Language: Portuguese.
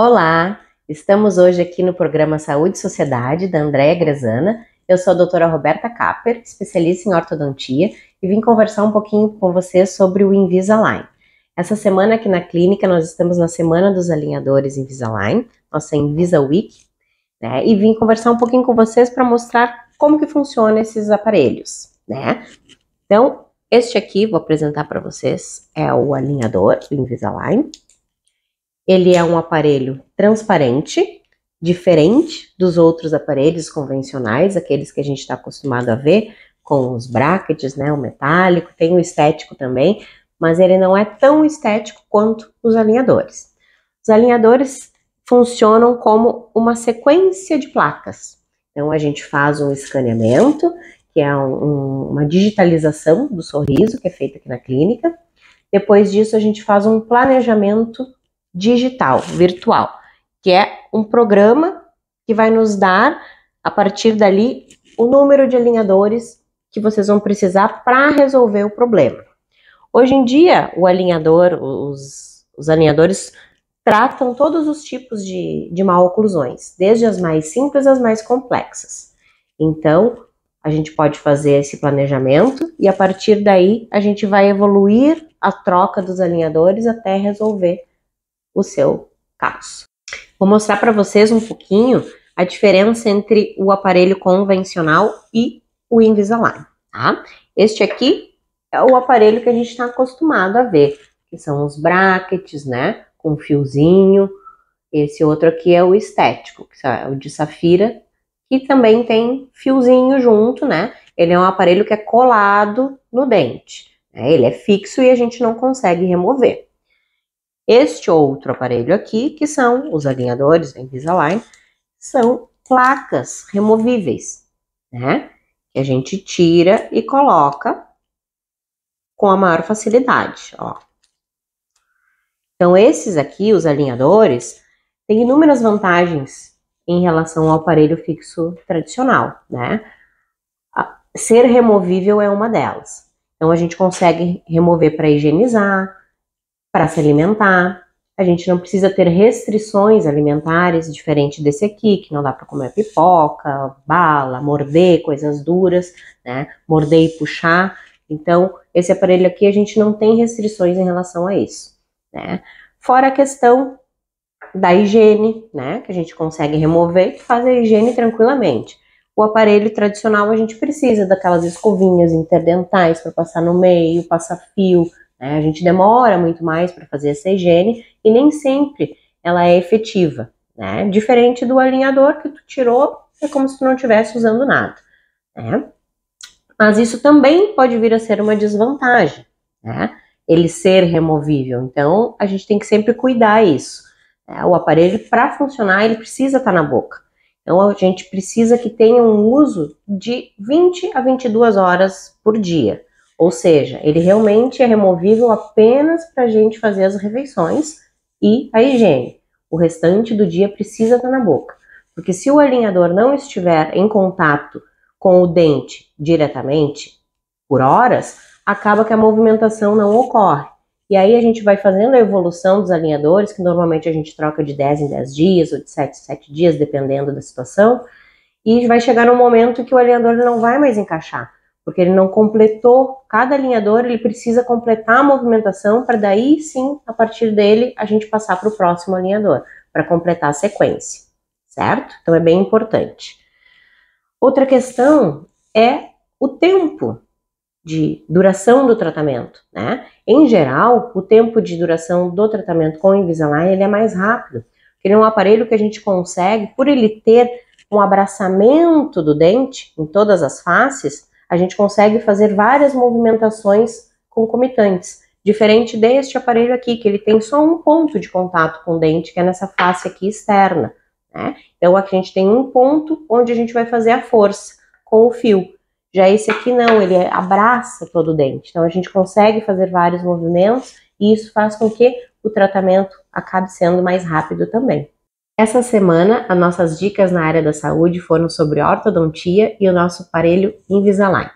Olá, estamos hoje aqui no programa Saúde e Sociedade da Andréa Gresana. Eu sou a doutora Roberta Kapper, especialista em ortodontia, e vim conversar um pouquinho com vocês sobre o Invisalign. Essa semana aqui na clínica nós estamos na Semana dos Alinhadores Invisalign, nossa Invisa Week, né? E vim conversar um pouquinho com vocês para mostrar como que funcionam esses aparelhos, né? Então, este aqui, vou apresentar para vocês, é o alinhador, do Invisalign. Ele é um aparelho transparente, diferente dos outros aparelhos convencionais, aqueles que a gente está acostumado a ver, com os brackets, né, o metálico, tem o estético também, mas ele não é tão estético quanto os alinhadores. Os alinhadores funcionam como uma sequência de placas. Então a gente faz um escaneamento, que é um, uma digitalização do sorriso que é feita aqui na clínica. Depois disso a gente faz um planejamento digital, virtual, que é um programa que vai nos dar, a partir dali, o número de alinhadores que vocês vão precisar para resolver o problema. Hoje em dia, o alinhador, os, os alinhadores tratam todos os tipos de, de mal oclusões, desde as mais simples às mais complexas. Então, a gente pode fazer esse planejamento e a partir daí a gente vai evoluir a troca dos alinhadores até resolver o seu caso. Vou mostrar para vocês um pouquinho a diferença entre o aparelho convencional e o Invisalign, tá? Este aqui é o aparelho que a gente está acostumado a ver, que são os brackets, né? Com fiozinho. Esse outro aqui é o estético, que é o de safira, que também tem fiozinho junto, né? Ele é um aparelho que é colado no dente. Né? Ele é fixo e a gente não consegue remover. Este outro aparelho aqui, que são os alinhadores da Invisalign, são placas removíveis, né? Que a gente tira e coloca com a maior facilidade, ó. Então, esses aqui, os alinhadores, têm inúmeras vantagens em relação ao aparelho fixo tradicional, né? Ser removível é uma delas. Então, a gente consegue remover para higienizar, para se alimentar. A gente não precisa ter restrições alimentares, diferente desse aqui, que não dá para comer pipoca, bala, morder coisas duras, né? Morder e puxar. Então, esse aparelho aqui a gente não tem restrições em relação a isso, né? Fora a questão da higiene, né? Que a gente consegue remover e fazer a higiene tranquilamente. O aparelho tradicional a gente precisa daquelas escovinhas interdentais para passar no meio, passar fio, né? A gente demora muito mais para fazer essa higiene e nem sempre ela é efetiva, né? Diferente do alinhador que tu tirou, é como se tu não estivesse usando nada, né? Mas isso também pode vir a ser uma desvantagem, né? Ele ser removível. Então, a gente tem que sempre cuidar isso. Né? O aparelho, para funcionar, ele precisa estar tá na boca. Então, a gente precisa que tenha um uso de 20 a 22 horas por dia. Ou seja, ele realmente é removível apenas para a gente fazer as refeições e a higiene. O restante do dia precisa estar tá na boca. Porque se o alinhador não estiver em contato com o dente diretamente, por horas, acaba que a movimentação não ocorre. E aí a gente vai fazendo a evolução dos alinhadores, que normalmente a gente troca de 10 em 10 dias ou de 7 em 7 dias, dependendo da situação, e vai chegar um momento que o alinhador não vai mais encaixar porque ele não completou cada alinhador, ele precisa completar a movimentação para daí sim, a partir dele, a gente passar para o próximo alinhador, para completar a sequência, certo? Então é bem importante. Outra questão é o tempo de duração do tratamento, né? Em geral, o tempo de duração do tratamento com Invisalign ele é mais rápido, porque ele é um aparelho que a gente consegue, por ele ter um abraçamento do dente em todas as faces, a gente consegue fazer várias movimentações concomitantes, diferente deste aparelho aqui, que ele tem só um ponto de contato com o dente, que é nessa face aqui externa. Né? Então aqui a gente tem um ponto onde a gente vai fazer a força com o fio. Já esse aqui não, ele é, abraça todo o dente. Então a gente consegue fazer vários movimentos e isso faz com que o tratamento acabe sendo mais rápido também. Essa semana, as nossas dicas na área da saúde foram sobre ortodontia e o nosso aparelho Invisalign.